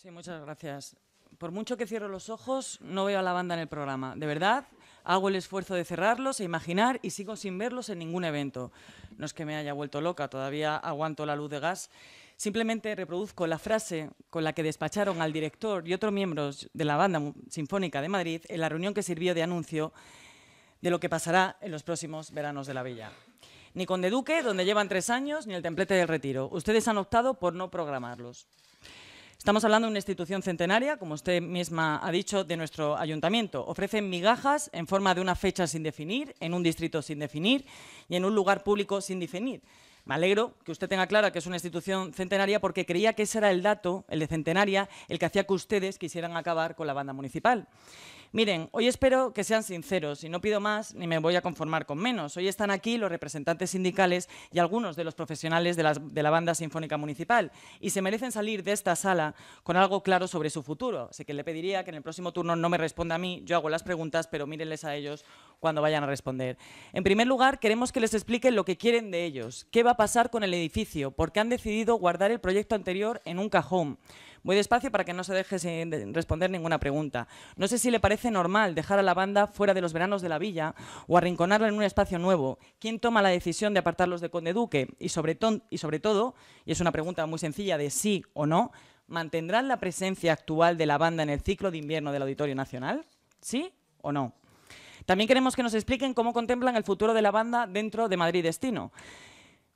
Sí, muchas gracias. Por mucho que cierro los ojos, no veo a la banda en el programa. De verdad, hago el esfuerzo de cerrarlos e imaginar y sigo sin verlos en ningún evento. No es que me haya vuelto loca, todavía aguanto la luz de gas. Simplemente reproduzco la frase con la que despacharon al director y otros miembros de la Banda Sinfónica de Madrid en la reunión que sirvió de anuncio de lo que pasará en los próximos veranos de la Villa. Ni con Deduque, donde llevan tres años, ni el templete del retiro. Ustedes han optado por no programarlos. Estamos hablando de una institución centenaria, como usted misma ha dicho, de nuestro ayuntamiento. Ofrecen migajas en forma de una fecha sin definir, en un distrito sin definir y en un lugar público sin definir. Me alegro que usted tenga clara que es una institución centenaria porque creía que ese era el dato, el de centenaria, el que hacía que ustedes quisieran acabar con la banda municipal. Miren, hoy espero que sean sinceros y no pido más ni me voy a conformar con menos. Hoy están aquí los representantes sindicales y algunos de los profesionales de la, de la banda sinfónica municipal y se merecen salir de esta sala con algo claro sobre su futuro. Así que le pediría que en el próximo turno no me responda a mí, yo hago las preguntas, pero mírenles a ellos cuando vayan a responder. En primer lugar, queremos que les expliquen lo que quieren de ellos, qué va a pasar con el edificio, por qué han decidido guardar el proyecto anterior en un cajón. Voy despacio para que no se deje responder ninguna pregunta. No sé si le parece normal dejar a la banda fuera de los veranos de la villa o arrinconarla en un espacio nuevo. ¿Quién toma la decisión de apartarlos de Conde Duque? Y y sobre todo, y es una pregunta muy sencilla de sí o no, ¿mantendrán la presencia actual de la banda en el ciclo de invierno del Auditorio Nacional? ¿Sí o no? También queremos que nos expliquen cómo contemplan el futuro de la banda dentro de Madrid Destino.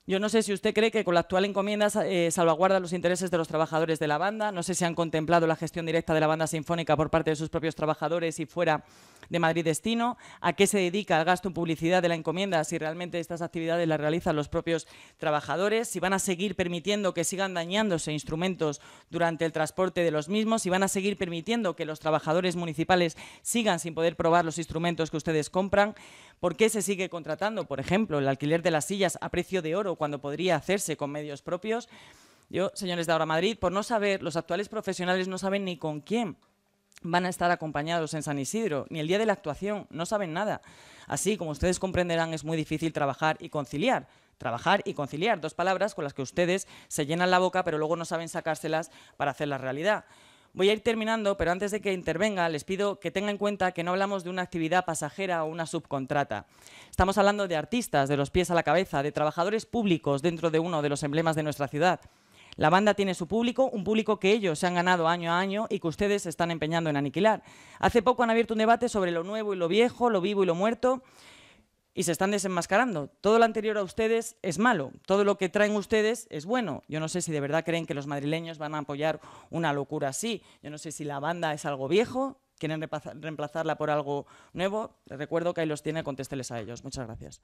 Yo no sé si usted cree que con la actual encomienda eh, salvaguarda los intereses de los trabajadores de la banda, no sé si han contemplado la gestión directa de la banda sinfónica por parte de sus propios trabajadores y fuera de Madrid Destino, a qué se dedica el gasto en publicidad de la encomienda, si realmente estas actividades las realizan los propios trabajadores, si van a seguir permitiendo que sigan dañándose instrumentos durante el transporte de los mismos, si van a seguir permitiendo que los trabajadores municipales sigan sin poder probar los instrumentos que ustedes compran, por qué se sigue contratando, por ejemplo, el alquiler de las sillas a precio de oro cuando podría hacerse con medios propios. Yo, señores de Ahora Madrid, por no saber, los actuales profesionales no saben ni con quién van a estar acompañados en San Isidro, ni el día de la actuación, no saben nada. Así, como ustedes comprenderán, es muy difícil trabajar y conciliar. Trabajar y conciliar, dos palabras con las que ustedes se llenan la boca, pero luego no saben sacárselas para la realidad. Voy a ir terminando, pero antes de que intervenga, les pido que tengan en cuenta que no hablamos de una actividad pasajera o una subcontrata. Estamos hablando de artistas, de los pies a la cabeza, de trabajadores públicos dentro de uno de los emblemas de nuestra ciudad. La banda tiene su público, un público que ellos se han ganado año a año y que ustedes se están empeñando en aniquilar. Hace poco han abierto un debate sobre lo nuevo y lo viejo, lo vivo y lo muerto, y se están desenmascarando. Todo lo anterior a ustedes es malo, todo lo que traen ustedes es bueno. Yo no sé si de verdad creen que los madrileños van a apoyar una locura así. Yo no sé si la banda es algo viejo, quieren reemplazarla por algo nuevo. Les recuerdo que ahí los tiene, contésteles a ellos. Muchas gracias.